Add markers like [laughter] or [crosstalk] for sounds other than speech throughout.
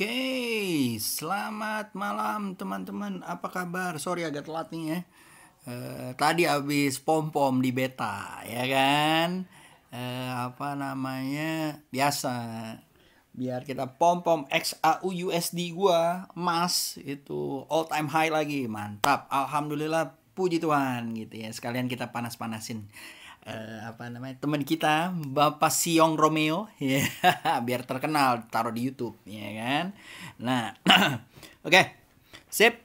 Oke, selamat malam teman-teman. Apa kabar? Sorry agak telat nih ya. Uh, tadi habis pom-pom di beta, ya kan? Uh, apa namanya? Biasa. Biar kita pom-pom XAU USD gua emas itu all time high lagi. Mantap. Alhamdulillah puji Tuhan gitu ya. Sekalian kita panas-panasin uh, apa namanya teman kita Bapak Siong Romeo [laughs] ya yeah, biar terkenal taruh di YouTube ya kan nah [clears throat] oke okay. sip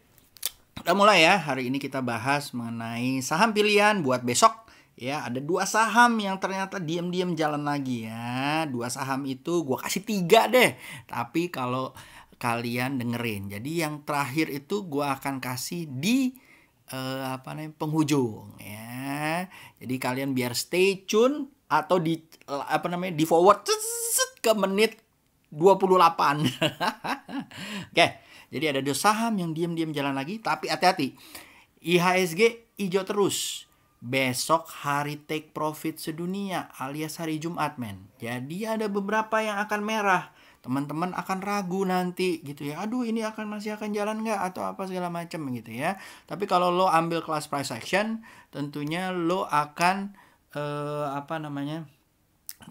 kita mulai ya hari ini kita bahas mengenai saham pilihan buat besok ya ada dua saham yang ternyata diam-diam jalan lagi ya dua saham itu gua kasih tiga deh tapi kalau kalian dengerin jadi yang terakhir itu gua akan kasih di eh, apa namanya penghujung ya. Jadi kalian biar stay tune atau di apa namanya di forward ke menit 28. [laughs] Oke, jadi ada dua saham yang diam-diam jalan lagi tapi hati-hati. IHSG hijau terus. Besok hari take profit sedunia alias hari Jumat men. Jadi ada beberapa yang akan merah teman-teman akan ragu nanti gitu ya aduh ini akan masih akan jalan nggak atau apa segala macam gitu ya tapi kalau lo ambil kelas price action tentunya lo akan eh, apa namanya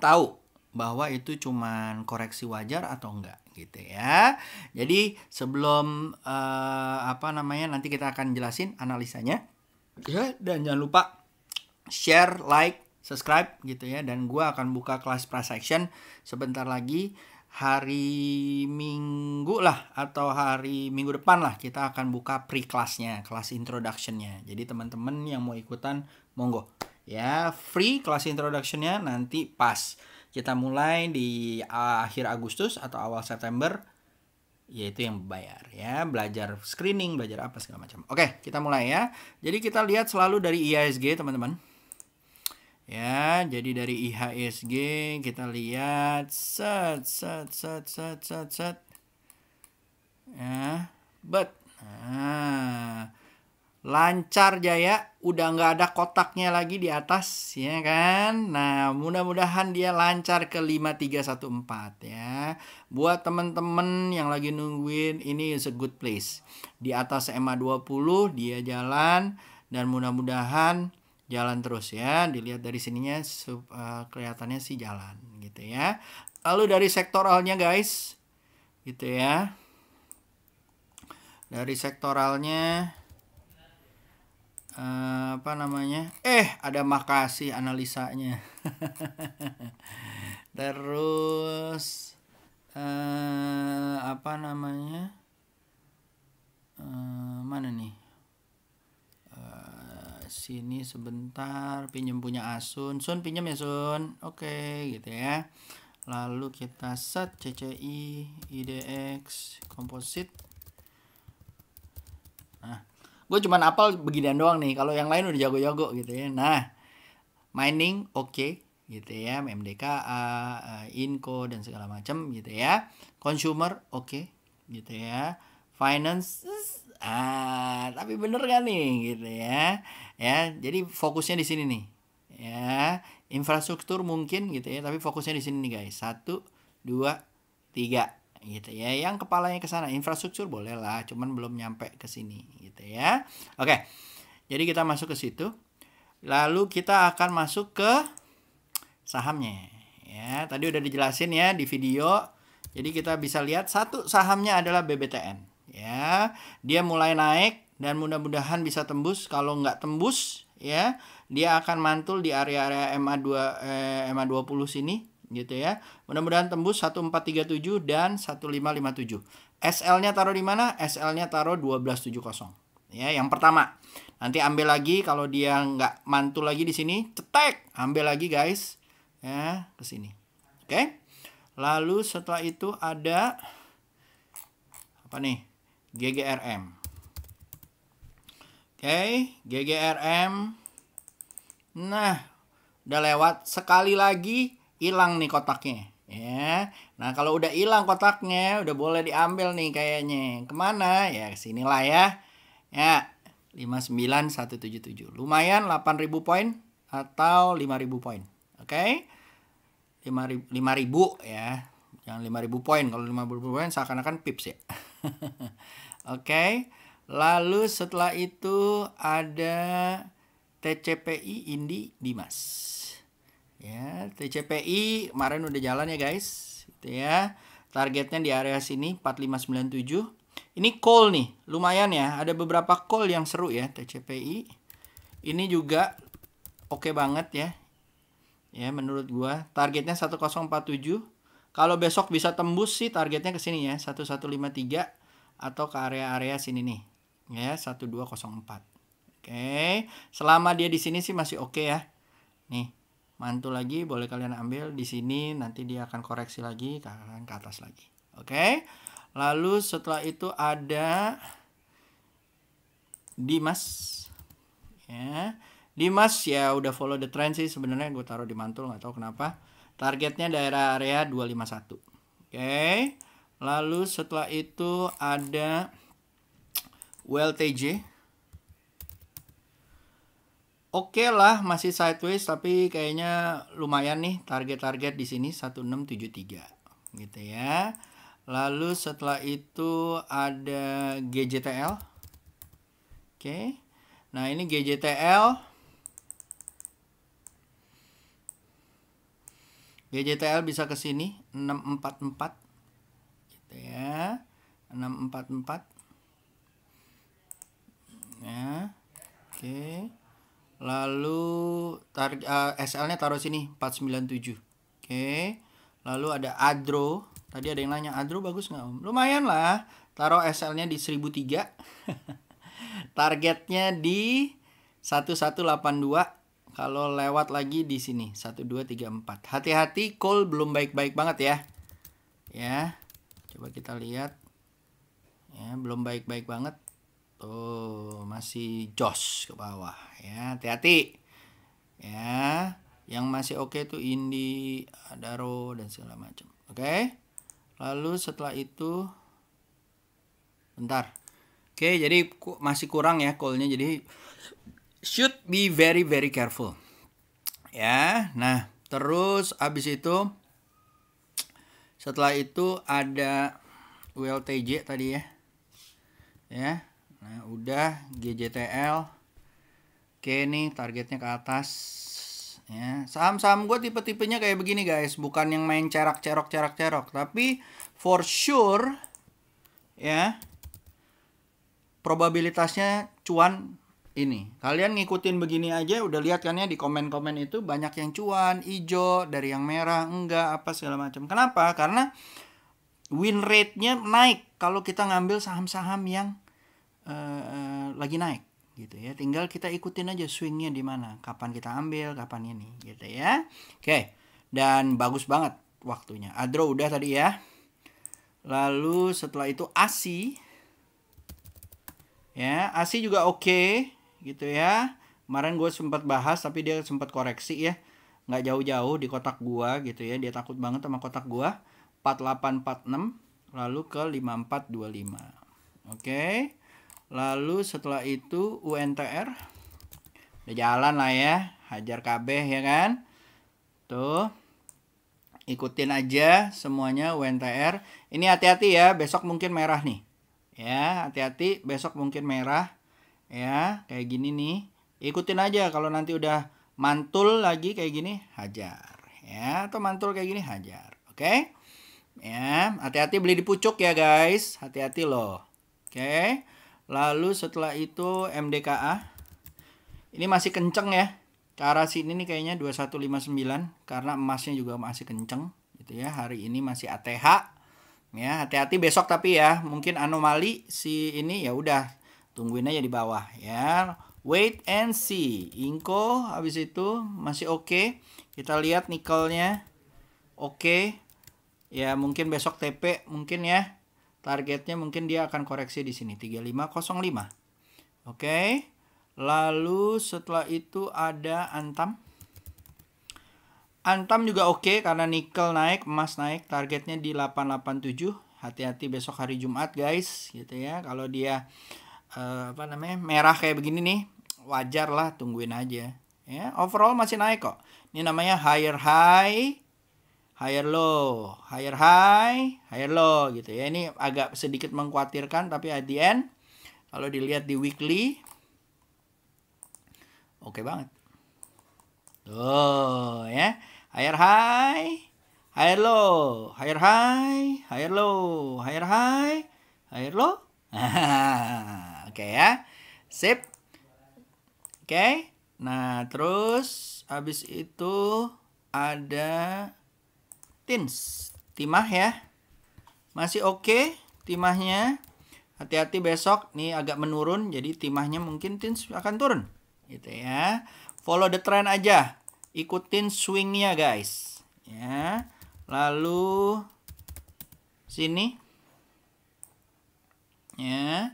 tahu bahwa itu cuman koreksi wajar atau enggak gitu ya. Jadi sebelum eh, apa namanya nanti kita akan jelasin analisanya ya dan jangan lupa share, like, subscribe gitu ya dan gua akan buka kelas price action sebentar lagi hari Minggu lah atau hari Minggu depan lah kita akan buka pre-kelasnya, kelas introductionnya. Jadi teman-teman yang mau ikutan monggo ya free kelas introductionnya nanti pas kita mulai di akhir Agustus atau awal September yaitu yang bayar ya belajar screening belajar apa segala macam oke kita mulai ya jadi kita lihat selalu dari IASG teman-teman Ya, jadi dari IHSG kita lihat set set set set set set. Ya, bet. Nah, lancar Jaya, udah nggak ada kotaknya lagi di atas ya kan. Nah, mudah-mudahan dia lancar ke 5314 ya. Buat temen-temen yang lagi nungguin ini is a good place. Di atas MA20 dia jalan dan mudah-mudahan jalan terus ya dilihat dari sininya sub, uh, eh, kelihatannya sih jalan gitu ya lalu dari sektoralnya guys gitu ya dari sektoralnya uh, apa namanya eh ada makasih analisanya [laughs] terus uh, apa namanya uh, mana nih sini sebentar pinjam punya Asun Sun pinjam ya Sun oke okay, gitu ya lalu kita set CCI IDX komposit nah gue cuman apal beginian doang nih kalau yang lain udah jago-jago gitu ya nah mining oke okay, gitu ya MDKA eh, Inco dan segala macam gitu ya consumer oke okay, gitu ya finance ah tapi bener gak nih gitu ya ya jadi fokusnya di sini nih ya infrastruktur mungkin gitu ya tapi fokusnya di sini nih guys satu dua tiga gitu ya yang kepalanya ke sana infrastruktur boleh lah cuman belum nyampe ke sini gitu ya oke jadi kita masuk ke situ lalu kita akan masuk ke sahamnya ya tadi udah dijelasin ya di video jadi kita bisa lihat satu sahamnya adalah BBTN ya dia mulai naik dan mudah-mudahan bisa tembus kalau nggak tembus ya dia akan mantul di area-area MA2 eh, MA20 sini gitu ya mudah-mudahan tembus 1437 dan 1557 SL-nya taruh di mana SL-nya taruh 1270 ya yang pertama nanti ambil lagi kalau dia nggak mantul lagi di sini cetek ambil lagi guys ya ke sini oke lalu setelah itu ada apa nih GGRM okay, GGRM. Nah, udah lewat sekali lagi hilang nih kotaknya. Ya, nah kalau udah hilang kotaknya udah boleh diambil nih kayaknya. Kemana? Ya sinilah ya. Ya, tujuh. Lumayan delapan ribu poin atau lima ribu poin. Oke. Okay? lima ribu ya. Jangan lima ribu poin. Kalau lima 5000 poin seakan-akan pips ya. [laughs] Oke. okay. Lalu setelah itu ada TCPI Indi Dimas. Ya, TCPI kemarin udah jalan ya guys. Gitu ya. Targetnya di area sini 4597. Ini call nih, lumayan ya. Ada beberapa call yang seru ya TCPI. Ini juga oke okay banget ya. Ya, menurut gua targetnya 1047. Kalau besok bisa tembus sih targetnya ke sini ya, 1153 atau ke area-area sini nih ya 1204 oke selama dia di sini sih masih oke ya nih mantul lagi boleh kalian ambil di sini nanti dia akan koreksi lagi kalian ke atas lagi oke lalu setelah itu ada Dimas ya Dimas ya udah follow the trend sih sebenarnya gue taruh di mantul nggak tahu kenapa targetnya daerah area 251 oke lalu setelah itu ada WLTJ. Oke okay lah, masih sideways tapi kayaknya lumayan nih target-target di sini 1673 gitu ya. Lalu setelah itu ada GJTL. Oke. Okay. Nah, ini GJTL GJTL bisa ke sini 644 gitu ya. 644 ya oke lalu tar uh, eh, SL-nya taruh sini 497 oke lalu ada Adro tadi ada yang nanya Adro bagus nggak om lumayan lah taruh SL-nya di 1003 [laughs] targetnya di 1182 kalau lewat lagi di sini 1234 Hati-hati call belum baik-baik banget ya. Ya. Coba kita lihat. Ya, belum baik-baik banget. Tuh, masih jos ke bawah ya. Hati-hati. Ya, yang masih oke okay tuh Indi, adaro dan segala macam. Oke. Okay? Lalu setelah itu bentar. Oke, okay, jadi ku, masih kurang ya call Jadi should be very very careful. Ya. Nah, terus abis itu setelah itu ada WLTJ tadi ya. Ya. Nah, udah GJTL. Oke, nih targetnya ke atas. Ya, saham-saham gue tipe-tipenya kayak begini guys, bukan yang main cerak-cerok-cerak-cerok, tapi for sure ya probabilitasnya cuan ini. Kalian ngikutin begini aja udah lihat kan ya di komen-komen itu banyak yang cuan, ijo, dari yang merah, enggak, apa segala macam. Kenapa? Karena win rate-nya naik kalau kita ngambil saham-saham yang uh, lagi naik gitu ya. Tinggal kita ikutin aja swingnya di mana, kapan kita ambil, kapan ini, gitu ya. Oke, dan bagus banget waktunya. Adro udah tadi ya. Lalu setelah itu ASI, ya ASI juga oke, okay, gitu ya. Kemarin gue sempat bahas tapi dia sempat koreksi ya. Nggak jauh-jauh di kotak gua gitu ya. Dia takut banget sama kotak gua. 4846 lalu ke 5425. Oke. Okay lalu setelah itu UNTR udah jalan lah ya hajar KB ya kan tuh ikutin aja semuanya UNTR ini hati-hati ya besok mungkin merah nih ya hati-hati besok mungkin merah ya kayak gini nih ikutin aja kalau nanti udah mantul lagi kayak gini hajar ya atau mantul kayak gini hajar oke okay? ya hati-hati beli di pucuk ya guys hati-hati loh oke okay? Lalu setelah itu MDKA. Ini masih kenceng ya. Ke arah sini nih kayaknya 2159 karena emasnya juga masih kenceng gitu ya. Hari ini masih ATH. Ya, hati-hati besok tapi ya. Mungkin anomali si ini ya udah tungguin aja di bawah ya. Wait and see. Inko habis itu masih oke. Okay. Kita lihat nikelnya. Oke. Okay. Ya, mungkin besok TP mungkin ya Targetnya mungkin dia akan koreksi di sini 3505. Oke. Lalu setelah itu ada Antam. Antam juga oke karena nikel naik, emas naik, targetnya di 887. Hati-hati besok hari Jumat, guys, gitu ya. Kalau dia eh, apa namanya? merah kayak begini nih, wajar lah tungguin aja. Ya, overall masih naik kok. Ini namanya higher high higher low, higher high, higher low gitu ya. Ini agak sedikit mengkhawatirkan tapi at the end kalau dilihat di weekly oke okay banget. Tuh ya. Higher high, higher low, higher high, higher low, higher high, higher low. [laughs] oke okay, ya. Sip. Oke. Okay. Nah, terus habis itu ada tins timah ya masih oke okay, timahnya hati-hati besok nih agak menurun jadi timahnya mungkin tins akan turun gitu ya follow the trend aja ikutin swingnya guys ya lalu sini ya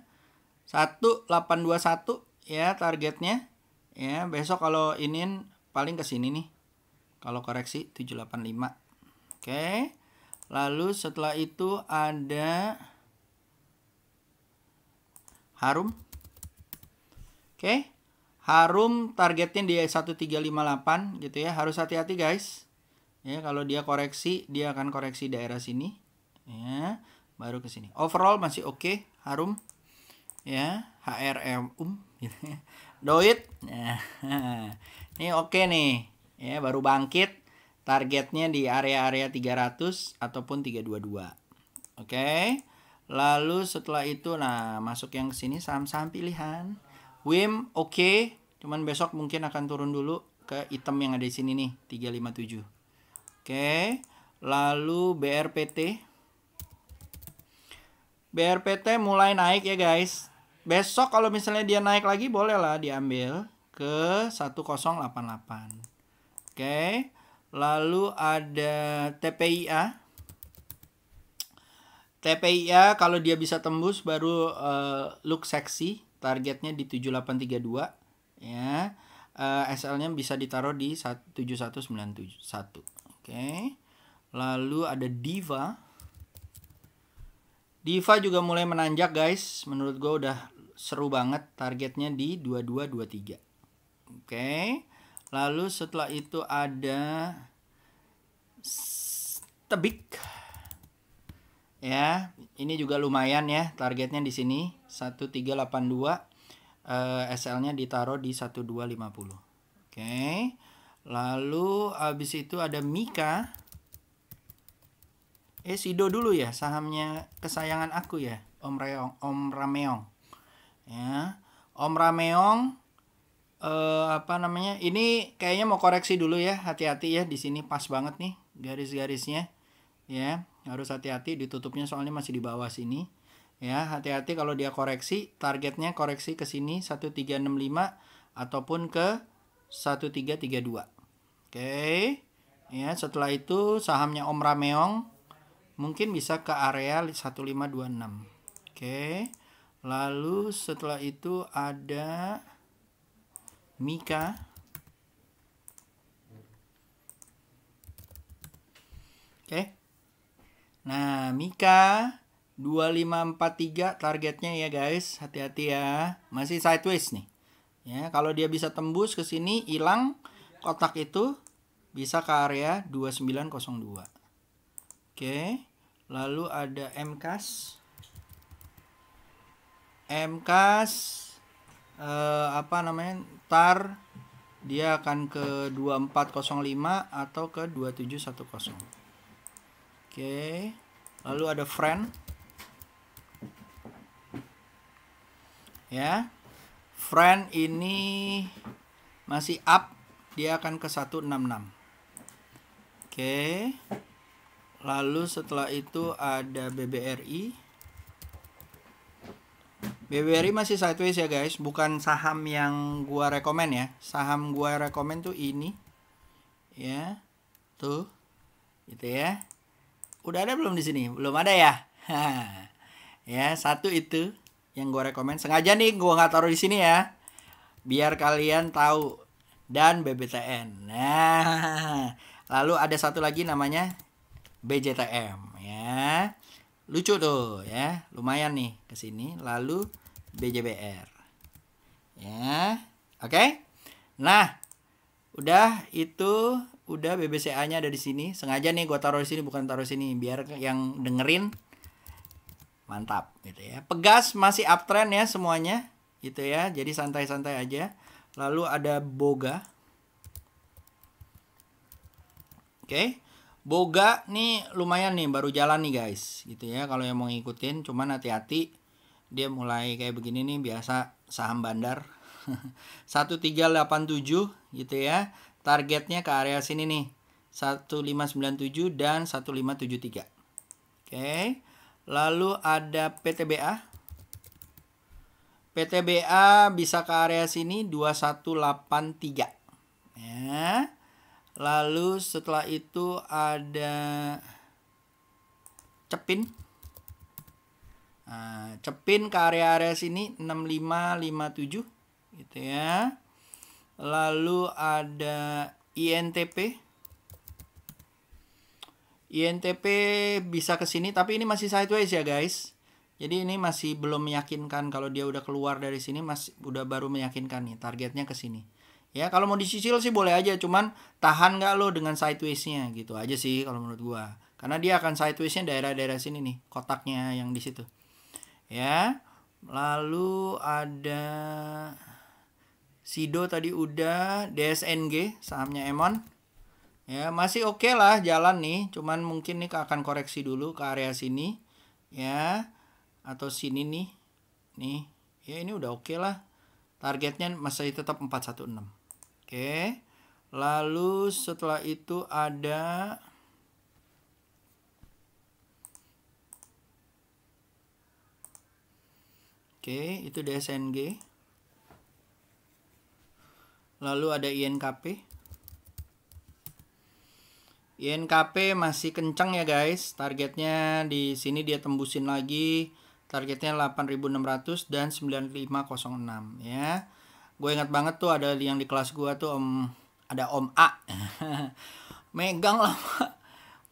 1821 ya targetnya ya besok kalau ingin paling ke sini nih kalau koreksi 785 Oke. Lalu setelah itu ada harum. Oke. Harum targetnya di 1358 gitu ya. Harus hati-hati guys. Ya, kalau dia koreksi, dia akan koreksi daerah sini. Ya, baru ke sini. Overall masih oke, okay. harum. Ya, HRM um gitu ya. Doit. Nah, [laughs] ini oke okay nih. Ya, baru bangkit Targetnya di area-area 300 ataupun 322. Oke. Okay? Lalu setelah itu nah masuk yang ke sini saham-saham pilihan. WIM oke, okay. cuman besok mungkin akan turun dulu ke item yang ada di sini nih 357. Oke. Okay. Lalu BRPT. BRPT mulai naik ya guys. Besok kalau misalnya dia naik lagi bolehlah diambil ke 1088. Oke. Okay. Lalu ada TPIA. TPIA kalau dia bisa tembus baru uh, look seksi. Targetnya di 7832 ya. Uh, eh, SL-nya bisa ditaruh di 7191. Oke. Okay. Lalu ada Diva. Diva juga mulai menanjak guys. Menurut gue udah seru banget. Targetnya di 2223. Oke. Okay. Lalu setelah itu ada tebik. Ya, ini juga lumayan ya targetnya di sini 1382 eh, SL-nya ditaruh di 1250. Oke. Lalu habis itu ada Mika. Eh Sido dulu ya sahamnya kesayangan aku ya, Om Reong, Om Rameong. Ya. Om Rameong uh, apa namanya? Ini kayaknya mau koreksi dulu ya, hati-hati ya di sini pas banget nih garis-garisnya. Ya, harus hati-hati ditutupnya soalnya masih di bawah sini. Ya, hati-hati kalau dia koreksi, targetnya koreksi ke sini 1365 ataupun ke 1332. Oke. Okay. Ya, setelah itu sahamnya Om Rameong mungkin bisa ke area 1526. Oke. Okay. Lalu setelah itu ada Mika Oke okay. Nah Mika 2543 targetnya ya guys hati-hati ya masih sideways nih ya kalau dia bisa tembus ke sini hilang kotak itu bisa ke area 2902 oke lalu ada MKS MKS Uh, eh, apa namanya daftar dia akan ke 2405 atau ke 2710 oke okay. lalu ada friend ya friend ini masih up dia akan ke 166 oke okay. lalu setelah itu ada BBRI BBRI masih sideways ya guys, bukan saham yang gua rekomen ya. Saham gua rekomen tuh ini. Ya. Tuh. Gitu ya. Udah ada belum di sini? Belum ada ya? [laughs] ya, satu itu yang gua rekomen. Sengaja nih gua nggak taruh di sini ya. Biar kalian tahu dan BBTN. Nah, [laughs] lalu ada satu lagi namanya BJTM ya lucu tuh ya lumayan nih ke sini lalu BJBR ya oke okay? nah udah itu udah BBCA nya ada di sini sengaja nih gua taruh di sini bukan taruh di sini biar yang dengerin mantap gitu ya pegas masih uptrend ya semuanya gitu ya jadi santai-santai aja lalu ada boga oke okay? Boga nih lumayan nih baru jalan nih guys gitu ya kalau yang mau ngikutin cuman hati-hati dia mulai kayak begini nih biasa saham bandar 1387 [laughs] gitu ya targetnya ke area sini nih 1597 dan 1573 oke lalu ada PTBA PTBA bisa ke area sini 2183 ya lalu setelah itu ada cepin nah, cepin ke area-area sini 6557 gitu ya lalu ada INTP INTP bisa ke sini tapi ini masih sideways ya guys jadi ini masih belum meyakinkan kalau dia udah keluar dari sini masih udah baru meyakinkan nih targetnya ke sini ya kalau mau dicicil sih boleh aja cuman tahan nggak lo dengan sidewaysnya gitu aja sih kalau menurut gua karena dia akan sidewaysnya daerah-daerah sini nih kotaknya yang di situ ya lalu ada Sido tadi udah DSNG sahamnya Emon ya masih oke okay lah jalan nih cuman mungkin nih akan koreksi dulu ke area sini ya atau sini nih nih ya ini udah oke okay lah targetnya masih tetap 416 Oke. Lalu setelah itu ada Oke, itu DSNG. Lalu ada INKP. INKP masih kencang ya guys. Targetnya di sini dia tembusin lagi. Targetnya 8600 dan 9506 ya gue ingat banget tuh ada yang di kelas gue tuh om ada om A [laughs] megang lah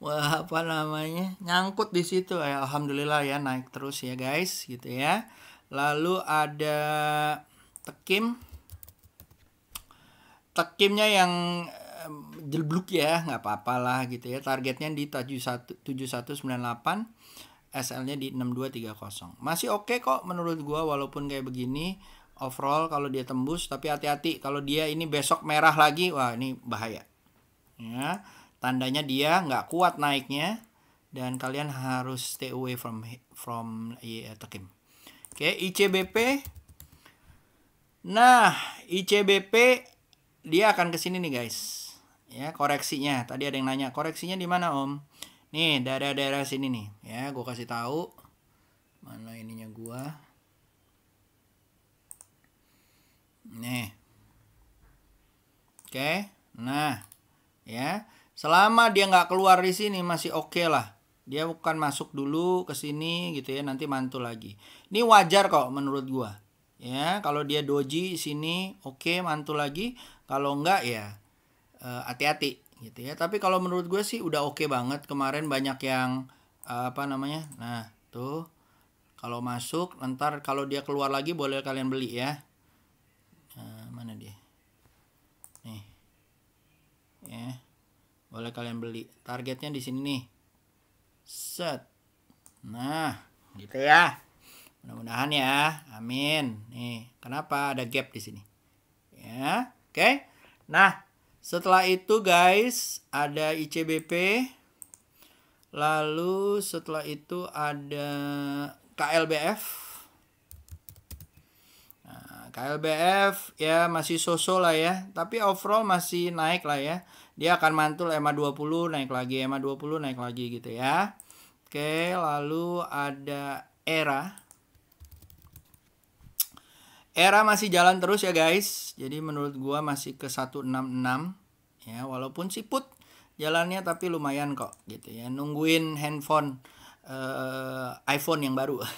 wah apa namanya nyangkut di situ ya alhamdulillah ya naik terus ya guys gitu ya lalu ada tekim tekimnya yang jelbluk ya nggak apa-apalah gitu ya targetnya di 71 7198 SL-nya di 6230 masih oke okay kok menurut gua walaupun kayak begini overall kalau dia tembus tapi hati-hati kalau dia ini besok merah lagi wah ini bahaya ya tandanya dia nggak kuat naiknya dan kalian harus stay away from from yeah, tekim oke ICBP nah ICBP dia akan kesini nih guys ya koreksinya tadi ada yang nanya koreksinya di mana om nih daerah-daerah sini nih ya gue kasih tahu mana ininya gua Nih. Oke. Nah, ya. Selama dia nggak keluar di sini masih oke okay lah. Dia bukan masuk dulu ke sini gitu ya, nanti mantul lagi. Ini wajar kok menurut gua. Ya, kalau dia doji sini oke okay, mantul lagi, kalau nggak ya eh, hati-hati uh, gitu ya. Tapi kalau menurut gue sih udah oke okay banget. Kemarin banyak yang uh, apa namanya? Nah, tuh kalau masuk ntar kalau dia keluar lagi boleh kalian beli ya ya boleh kalian beli targetnya di sini nih set nah gitu ya mudah-mudahan ya amin nih kenapa ada gap di sini ya oke nah setelah itu guys ada ICBP lalu setelah itu ada KLBF KLBF ya masih sosok lah ya, tapi overall masih naik lah ya. Dia akan mantul EMA 20 naik lagi, EMA 20 naik lagi gitu ya. Oke, lalu ada ERA. ERA masih jalan terus ya guys. Jadi menurut gua masih ke 166 ya, walaupun siput jalannya tapi lumayan kok gitu ya. Nungguin handphone uh, iPhone yang baru. [laughs]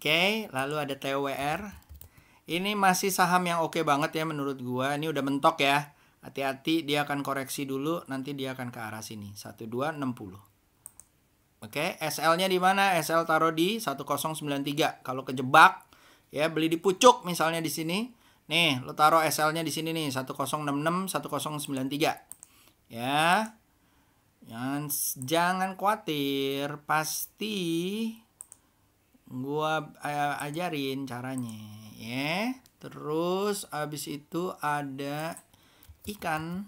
Oke, lalu ada TWR. Ini masih saham yang oke banget ya menurut gua. Ini udah mentok ya. Hati-hati dia akan koreksi dulu, nanti dia akan ke arah sini. 1260. Oke, SL-nya di mana? SL taruh di 1093. Kalau kejebak ya beli di pucuk misalnya di sini. Nih, lo taruh SL-nya di sini nih 1066 1093. Ya. Jangan jangan khawatir, pasti gua eh, ajarin caranya ya terus abis itu ada ikan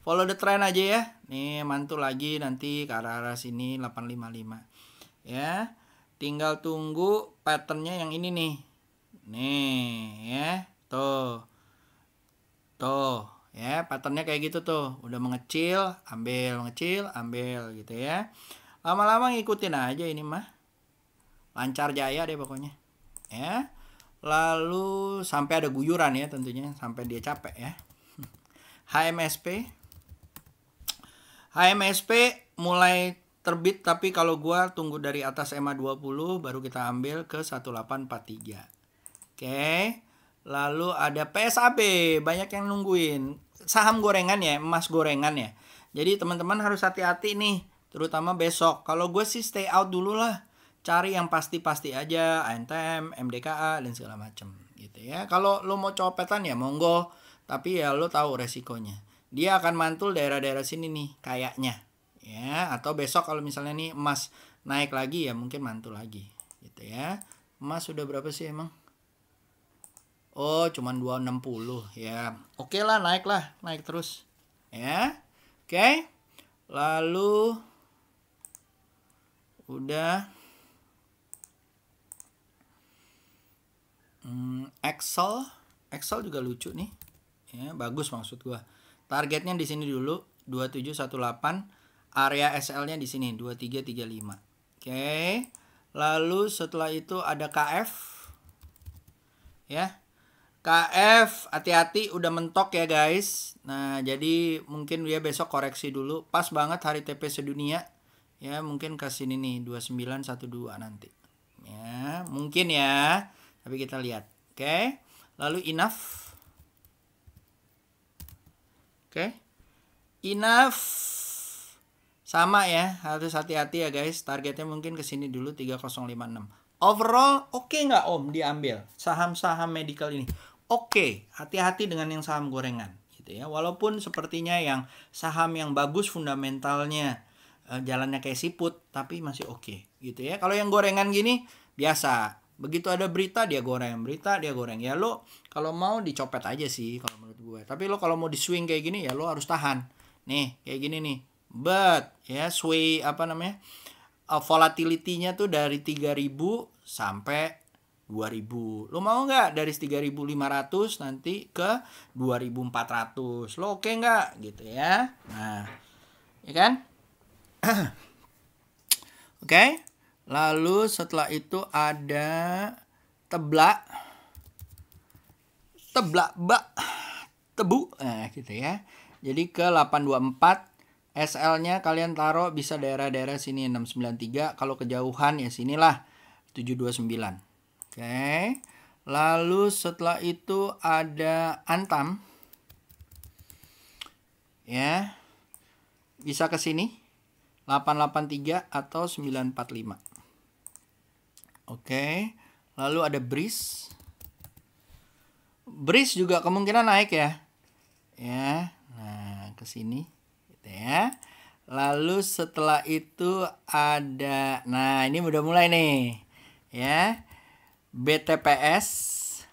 follow the trend aja ya nih mantul lagi nanti ke arah, arah sini 855 ya tinggal tunggu patternnya yang ini nih nih ya tuh tuh ya patternnya kayak gitu tuh udah mengecil ambil mengecil ambil gitu ya lama-lama ngikutin aja ini mah lancar jaya deh pokoknya ya lalu sampai ada guyuran ya tentunya sampai dia capek ya HMSP [laughs] HMSP mulai terbit tapi kalau gua tunggu dari atas EMA 20 baru kita ambil ke 1843 oke lalu ada PSAB banyak yang nungguin saham gorengan ya emas gorengan ya jadi teman-teman harus hati-hati nih terutama besok kalau gue sih stay out dulu lah cari yang pasti-pasti aja ANTM, MDKA dan segala macam gitu ya. Kalau lo mau copetan ya monggo, tapi ya lo tahu resikonya. Dia akan mantul daerah-daerah sini nih kayaknya ya atau besok kalau misalnya nih emas naik lagi ya mungkin mantul lagi gitu ya. Emas sudah berapa sih emang? Oh, cuman 260 ya. Oke okay lah, naik lah, naik terus. Ya. Oke. Okay. Lalu udah Hmm, Excel, Excel juga lucu nih. Ya, bagus maksud gua. Targetnya di sini dulu 2718, area SL-nya di sini 2335. Oke. Lalu setelah itu ada KF. Ya. KF hati-hati udah mentok ya guys. Nah, jadi mungkin dia besok koreksi dulu. Pas banget hari TP sedunia. Ya, mungkin ke sini nih 2912 nanti. Ya, mungkin ya. Tapi kita lihat. Oke. Okay. Lalu enough. Oke. Okay. Enough. Sama ya. Harus hati-hati ya guys. Targetnya mungkin ke sini dulu 3056. Overall oke okay nggak om diambil saham-saham medical ini? Oke, okay, hati-hati dengan yang saham gorengan gitu ya. Walaupun sepertinya yang saham yang bagus fundamentalnya eh, jalannya kayak siput tapi masih oke okay, gitu ya. Kalau yang gorengan gini biasa begitu ada berita dia goreng berita dia goreng ya lo kalau mau dicopet aja sih kalau menurut gue tapi lo kalau mau di swing kayak gini ya lo harus tahan nih kayak gini nih but ya sway apa namanya uh, eh, volatility tuh dari 3000 sampai 2000. Lo mau nggak dari 3500 nanti ke 2400? Lo oke okay nggak gitu ya? Nah, ya kan? [clears throat] oke. Okay? Lalu setelah itu ada teblak. Teblak bak tebu. Nah, gitu ya. Jadi ke 824 SL-nya kalian taruh bisa daerah-daerah sini 693, kalau kejauhan ya sinilah 729. Oke. Lalu setelah itu ada antam. Ya. Bisa ke sini 883 atau 945. Oke. Lalu ada breeze. Breeze juga kemungkinan naik ya. Ya. Nah, ke sini gitu ya. Lalu setelah itu ada nah ini udah mulai nih. Ya. BTPS [laughs]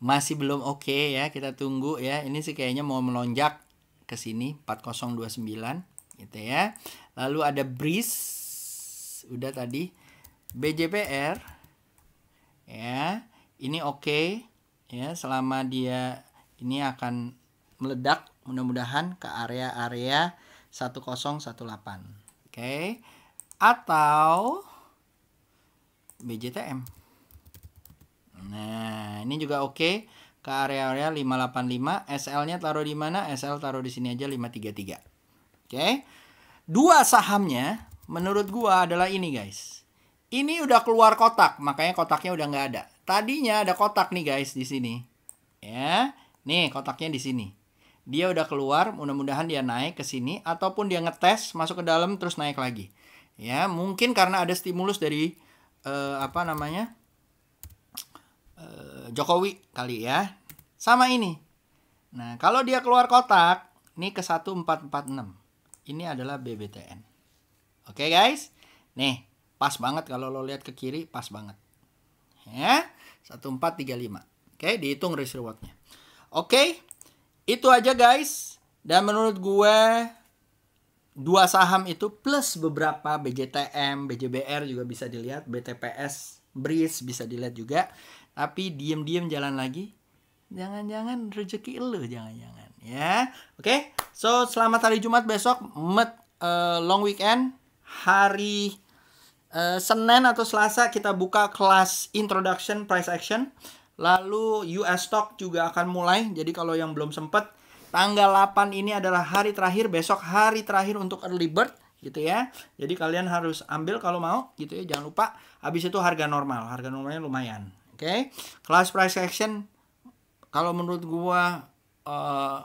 masih belum oke okay ya, kita tunggu ya. Ini sih kayaknya mau melonjak ke sini 4029 gitu ya. Lalu ada breeze udah tadi BJPR ya ini oke okay, ya selama dia ini akan meledak mudah-mudahan ke area-area 1018 oke okay. atau BJTM nah ini juga oke okay, ke area-area 585 SL-nya taruh di mana SL taruh di sini aja 533 oke okay. dua sahamnya menurut gua adalah ini guys ini udah keluar kotak, makanya kotaknya udah nggak ada. Tadinya ada kotak nih guys di sini. Ya, nih kotaknya di sini. Dia udah keluar, mudah-mudahan dia naik ke sini ataupun dia ngetes masuk ke dalam terus naik lagi. Ya, mungkin karena ada stimulus dari uh, apa namanya? Uh, Jokowi kali ya. Sama ini. Nah, kalau dia keluar kotak, ini ke 1446. Ini adalah BBTN. Oke, okay, guys? Nih, Pas banget kalau lo lihat ke kiri, pas banget. Ya, 1435. Oke, dihitung risk rewardnya. Oke, itu aja guys. Dan menurut gue dua saham itu plus beberapa BJTM, BJBR juga bisa dilihat, BTPS, BRIS bisa dilihat juga. Tapi diem-diem jalan lagi. Jangan-jangan rezeki lu, jangan-jangan ya. Oke, so selamat hari Jumat besok, met uh, long weekend, hari Eh, Senin atau Selasa kita buka kelas introduction price action. Lalu US stock juga akan mulai. Jadi kalau yang belum sempat tanggal 8 ini adalah hari terakhir, besok hari terakhir untuk early bird gitu ya. Jadi kalian harus ambil kalau mau gitu ya, jangan lupa. Habis itu harga normal, harga normalnya lumayan. Oke. Okay? Kelas price action kalau menurut gua uh,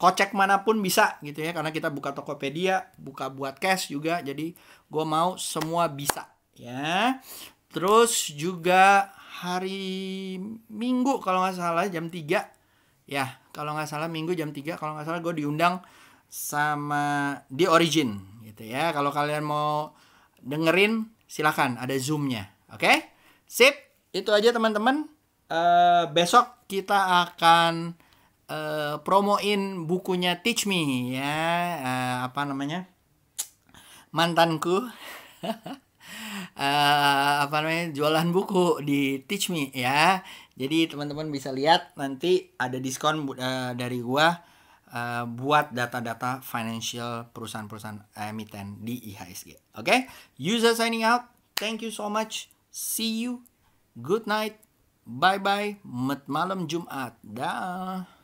kocek manapun bisa gitu ya karena kita buka Tokopedia, buka buat cash juga jadi gue mau semua bisa ya terus juga hari minggu kalau nggak salah jam 3 ya kalau nggak salah minggu jam 3 kalau nggak salah gue diundang sama di origin gitu ya kalau kalian mau dengerin silahkan ada zoomnya oke okay? sip itu aja teman-teman uh, besok kita akan uh, promoin bukunya Teach Me ya uh, apa namanya mantanku uh, [laughs] apa namanya jualan buku di Teach Me ya. Jadi teman-teman bisa lihat nanti ada diskon uh, dari gua uh, buat data-data financial perusahaan-perusahaan emiten di IHSG. Oke, okay? user signing out. Thank you so much. See you. Good night. Bye bye. malam Jumat. Dah.